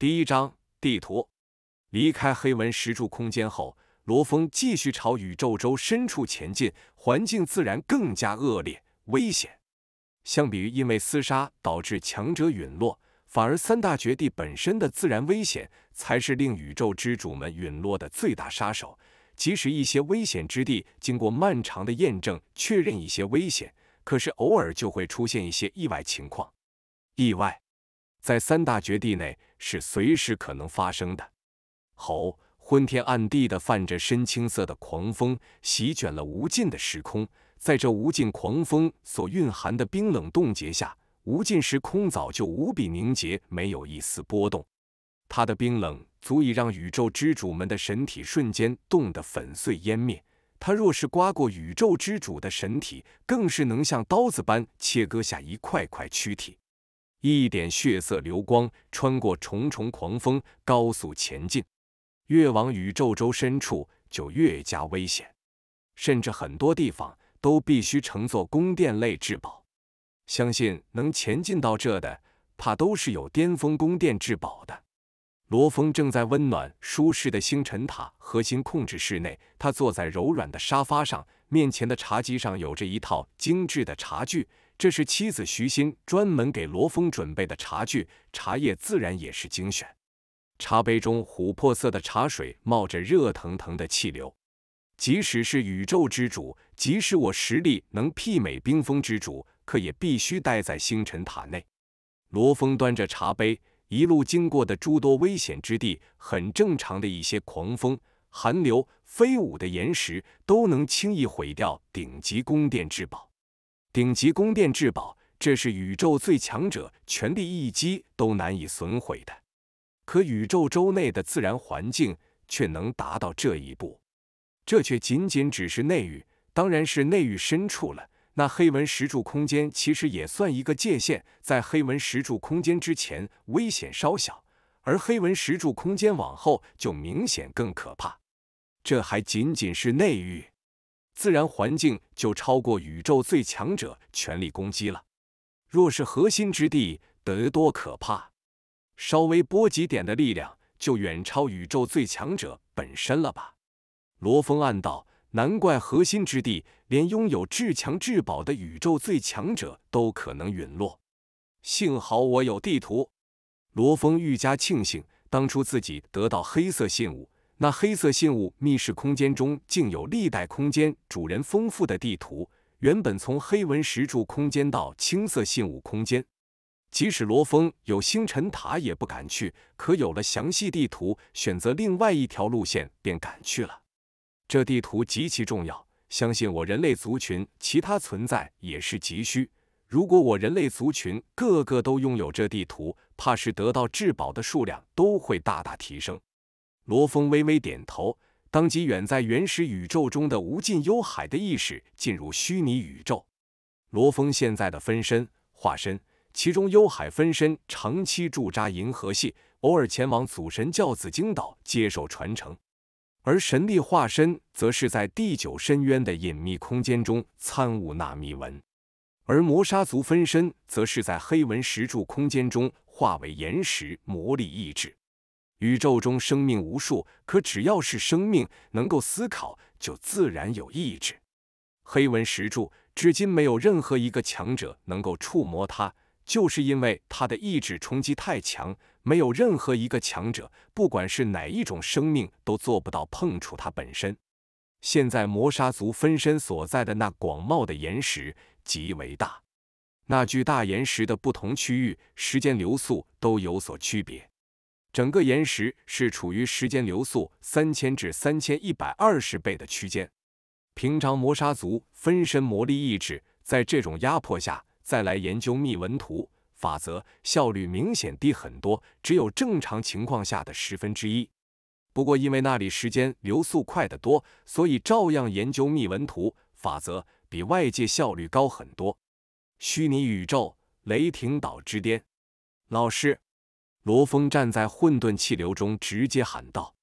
第一章地图。离开黑纹石柱空间后，罗峰继续朝宇宙洲深处前进，环境自然更加恶劣危险。相比于因为厮杀导致强者陨落，反而三大绝地本身的自然危险才是令宇宙之主们陨落的最大杀手。即使一些危险之地经过漫长的验证确认一些危险，可是偶尔就会出现一些意外情况，意外。在三大绝地内，是随时可能发生的。吼！昏天暗地的、泛着深青色的狂风，席卷了无尽的时空。在这无尽狂风所蕴含的冰冷冻结下，无尽时空早就无比凝结，没有一丝波动。它的冰冷足以让宇宙之主们的神体瞬间冻得粉碎湮灭。它若是刮过宇宙之主的神体，更是能像刀子般切割下一块块躯体。一点血色流光穿过重重狂风，高速前进。越往宇宙周深处，就越加危险，甚至很多地方都必须乘坐宫殿类至宝。相信能前进到这的，怕都是有巅峰宫殿至宝的。罗峰正在温暖舒适的星辰塔核心控制室内，他坐在柔软的沙发上，面前的茶几上有着一套精致的茶具。这是妻子徐欣专门给罗峰准备的茶具，茶叶自然也是精选。茶杯中琥珀色的茶水冒着热腾腾的气流。即使是宇宙之主，即使我实力能媲美冰封之主，可也必须待在星辰塔内。罗峰端着茶杯，一路经过的诸多危险之地，很正常的一些狂风、寒流、飞舞的岩石，都能轻易毁掉顶级宫殿至宝。顶级宫殿至宝，这是宇宙最强者全力一击都难以损毁的。可宇宙周内的自然环境却能达到这一步，这却仅仅只是内域，当然是内域深处了。那黑纹石柱空间其实也算一个界限，在黑纹石柱空间之前危险稍小，而黑纹石柱空间往后就明显更可怕。这还仅仅是内域。自然环境就超过宇宙最强者全力攻击了。若是核心之地得多可怕，稍微波及点的力量就远超宇宙最强者本身了吧？罗峰暗道，难怪核心之地连拥有至强至宝的宇宙最强者都可能陨落。幸好我有地图，罗峰愈加庆幸当初自己得到黑色信物。那黑色信物密室空间中竟有历代空间主人丰富的地图。原本从黑纹石柱空间到青色信物空间，即使罗峰有星辰塔也不敢去。可有了详细地图，选择另外一条路线便敢去了。这地图极其重要，相信我，人类族群其他存在也是急需。如果我人类族群个个都拥有这地图，怕是得到至宝的数量都会大大提升。罗峰微微点头，当即远在原始宇宙中的无尽幽海的意识进入虚拟宇宙。罗峰现在的分身化身，其中幽海分身长期驻扎银河系，偶尔前往祖神教紫晶岛接受传承；而神力化身则是在第九深渊的隐秘空间中参悟纳密文，而魔沙族分身则是在黑纹石柱空间中化为岩石磨砺意志。宇宙中生命无数，可只要是生命，能够思考，就自然有意志。黑纹石柱至今没有任何一个强者能够触摸它，就是因为它的意志冲击太强，没有任何一个强者，不管是哪一种生命，都做不到碰触它本身。现在磨砂族分身所在的那广袤的岩石极为大，那巨大岩石的不同区域，时间流速都有所区别。整个岩石是处于时间流速三千至三千一百二十倍的区间。平常磨砂族分身魔力意志，在这种压迫下再来研究密文图法则，效率明显低很多，只有正常情况下的十分之一。不过因为那里时间流速快得多，所以照样研究密文图法则比外界效率高很多。虚拟宇宙雷霆岛之巅，老师。罗峰站在混沌气流中，直接喊道：“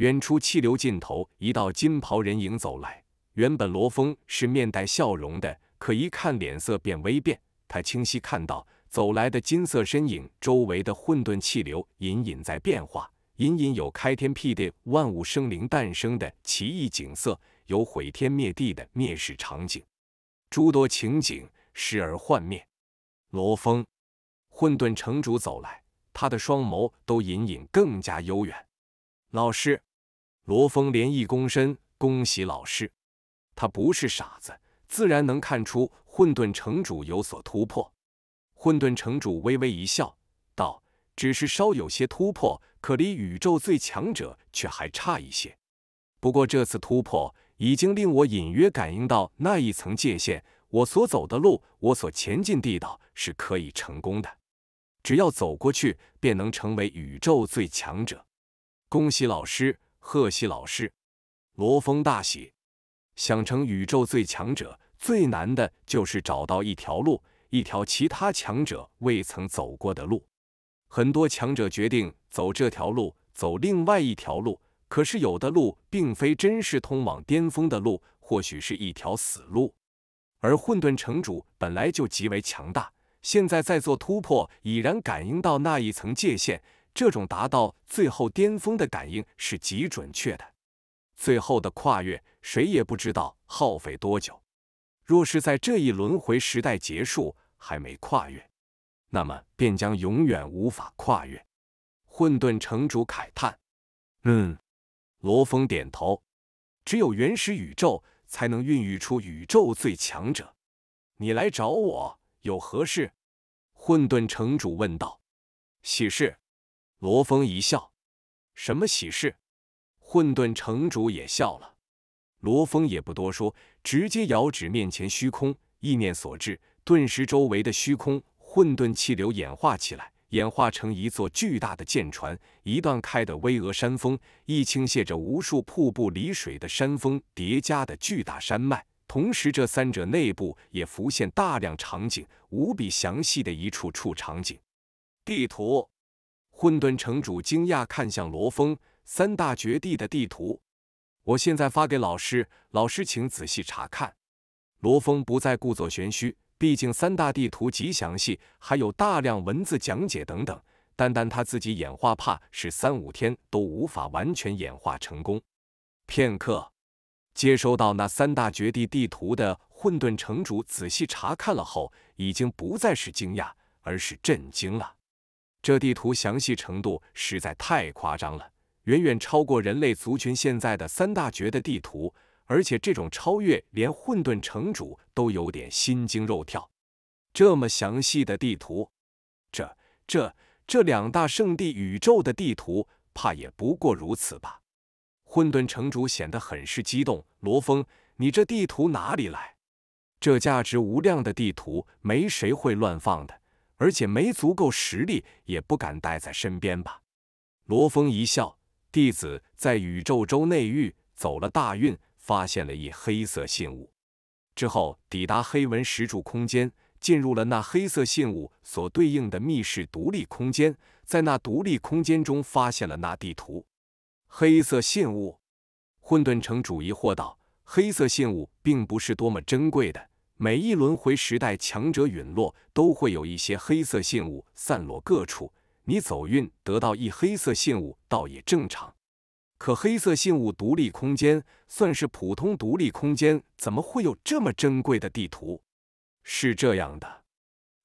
远处气流尽头，一道金袍人影走来。原本罗峰是面带笑容的，可一看脸色便微变。他清晰看到走来的金色身影周围的混沌气流隐隐在变化，隐隐有开天辟地、万物生灵诞生的奇异景色，有毁天灭地的灭世场景，诸多情景时而幻灭。罗峰，混沌城主走来。”他的双眸都隐隐更加悠远。老师，罗峰连一躬身，恭喜老师。他不是傻子，自然能看出混沌城主有所突破。混沌城主微微一笑，道：“只是稍有些突破，可离宇宙最强者却还差一些。不过这次突破已经令我隐约感应到那一层界限，我所走的路，我所前进地道是可以成功的。”只要走过去，便能成为宇宙最强者。恭喜老师，贺喜老师！罗峰大喜，想成宇宙最强者，最难的就是找到一条路，一条其他强者未曾走过的路。很多强者决定走这条路，走另外一条路，可是有的路并非真是通往巅峰的路，或许是一条死路。而混沌城主本来就极为强大。现在在做突破，已然感应到那一层界限。这种达到最后巅峰的感应是极准确的。最后的跨越，谁也不知道耗费多久。若是在这一轮回时代结束还没跨越，那么便将永远无法跨越。混沌城主慨叹：“嗯。”罗峰点头：“只有原始宇宙才能孕育出宇宙最强者。你来找我有何事？”混沌城主问道：“喜事？”罗峰一笑：“什么喜事？”混沌城主也笑了。罗峰也不多说，直接遥指面前虚空，意念所致，顿时周围的虚空混沌气流演化起来，演化成一座巨大的舰船，一段开的巍峨山峰，一倾泻着无数瀑布离水的山峰，叠加的巨大山脉。同时，这三者内部也浮现大量场景，无比详细的一处处场景地图。混沌城主惊讶看向罗峰，三大绝地的地图，我现在发给老师，老师请仔细查看。罗峰不再故作玄虚，毕竟三大地图极详细，还有大量文字讲解等等，单单他自己演化怕是三五天都无法完全演化成功。片刻。接收到那三大绝地地图的混沌城主仔细查看了后，已经不再是惊讶，而是震惊了。这地图详细程度实在太夸张了，远远超过人类族群现在的三大绝的地图，而且这种超越连混沌城主都有点心惊肉跳。这么详细的地图，这、这、这两大圣地宇宙的地图，怕也不过如此吧？混沌城主显得很是激动。罗峰，你这地图哪里来？这价值无量的地图，没谁会乱放的，而且没足够实力也不敢带在身边吧？罗峰一笑：“弟子在宇宙州内域走了大运，发现了一黑色信物，之后抵达黑纹石柱空间，进入了那黑色信物所对应的密室独立空间，在那独立空间中发现了那地图。”黑色信物，混沌城主疑惑道：“黑色信物并不是多么珍贵的，每一轮回时代强者陨落，都会有一些黑色信物散落各处。你走运得到一黑色信物，倒也正常。可黑色信物独立空间算是普通独立空间，怎么会有这么珍贵的地图？”是这样的，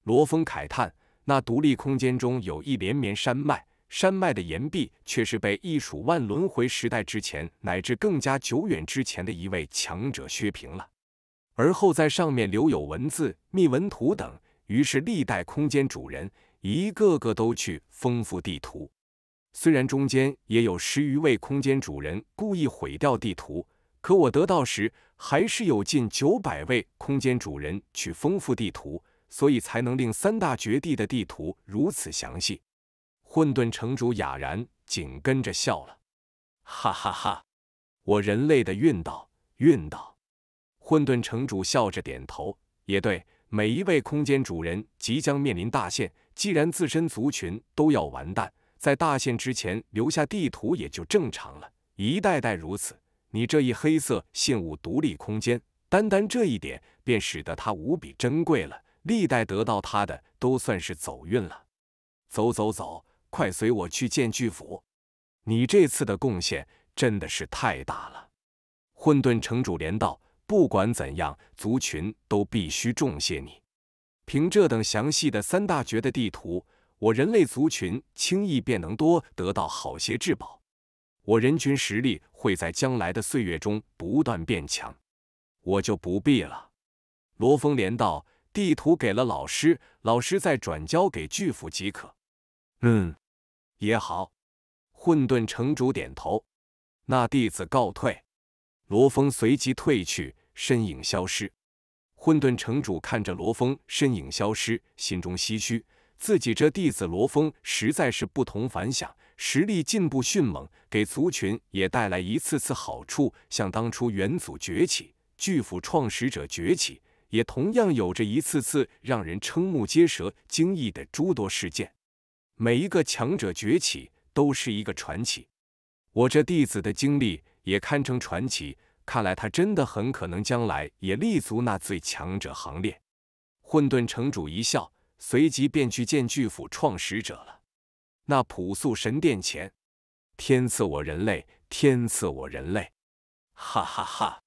罗峰慨叹：“那独立空间中有一连绵山脉。”山脉的岩壁却是被一数万轮回时代之前乃至更加久远之前的一位强者削平了，而后在上面留有文字、密文图等。于是历代空间主人一个个都去丰富地图，虽然中间也有十余位空间主人故意毁掉地图，可我得到时还是有近九百位空间主人去丰富地图，所以才能令三大绝地的地图如此详细。混沌城主哑然，紧跟着笑了，哈哈哈！我人类的运道，运道！混沌城主笑着点头，也对，每一位空间主人即将面临大限，既然自身族群都要完蛋，在大限之前留下地图也就正常了。一代代如此，你这一黑色信物独立空间，单单这一点便使得它无比珍贵了。历代得到它的都算是走运了，走走走。快随我去见巨斧！你这次的贡献真的是太大了。混沌城主连道：“不管怎样，族群都必须重谢你。凭这等详细的三大绝的地图，我人类族群轻易便能多得到好些至宝。我人群实力会在将来的岁月中不断变强，我就不必了。”罗峰连道：“地图给了老师，老师再转交给巨斧即可。”嗯。也好，混沌城主点头，那弟子告退。罗峰随即退去，身影消失。混沌城主看着罗峰身影消失，心中唏嘘：自己这弟子罗峰实在是不同凡响，实力进步迅猛，给族群也带来一次次好处。像当初元祖崛起，巨斧创始者崛起，也同样有着一次次让人瞠目结舌、惊异的诸多事件。每一个强者崛起都是一个传奇，我这弟子的经历也堪称传奇。看来他真的很可能将来也立足那最强者行列。混沌城主一笑，随即便去见巨斧创始者了。那朴素神殿前，天赐我人类，天赐我人类！哈哈哈！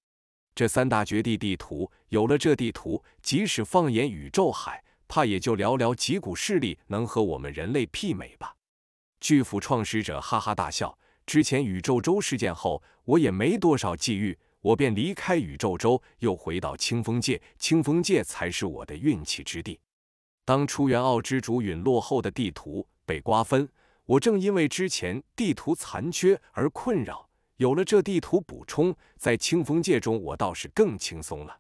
这三大绝地地图，有了这地图，即使放眼宇宙海。怕也就寥寥几股势力能和我们人类媲美吧。巨斧创始者哈哈大笑。之前宇宙州事件后，我也没多少际遇，我便离开宇宙州，又回到清风界。清风界才是我的运气之地。当初元奥之主陨落后的地图被瓜分，我正因为之前地图残缺而困扰，有了这地图补充，在清风界中我倒是更轻松了。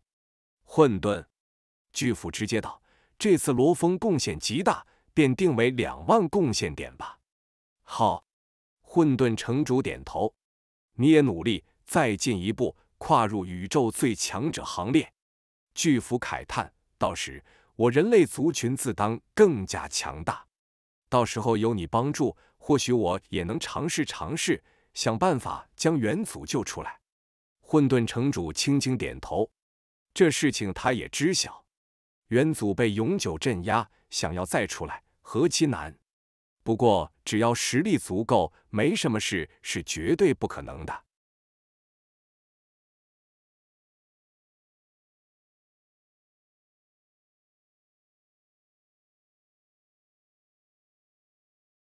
混沌，巨斧直接道。这次罗峰贡献极大，便定为两万贡献点吧。好，混沌城主点头。你也努力再进一步，跨入宇宙最强者行列。巨斧慨叹，到时我人类族群自当更加强大。到时候有你帮助，或许我也能尝试尝试，想办法将元祖救出来。混沌城主轻轻点头，这事情他也知晓。元祖被永久镇压，想要再出来，何其难！不过，只要实力足够，没什么事是绝对不可能的。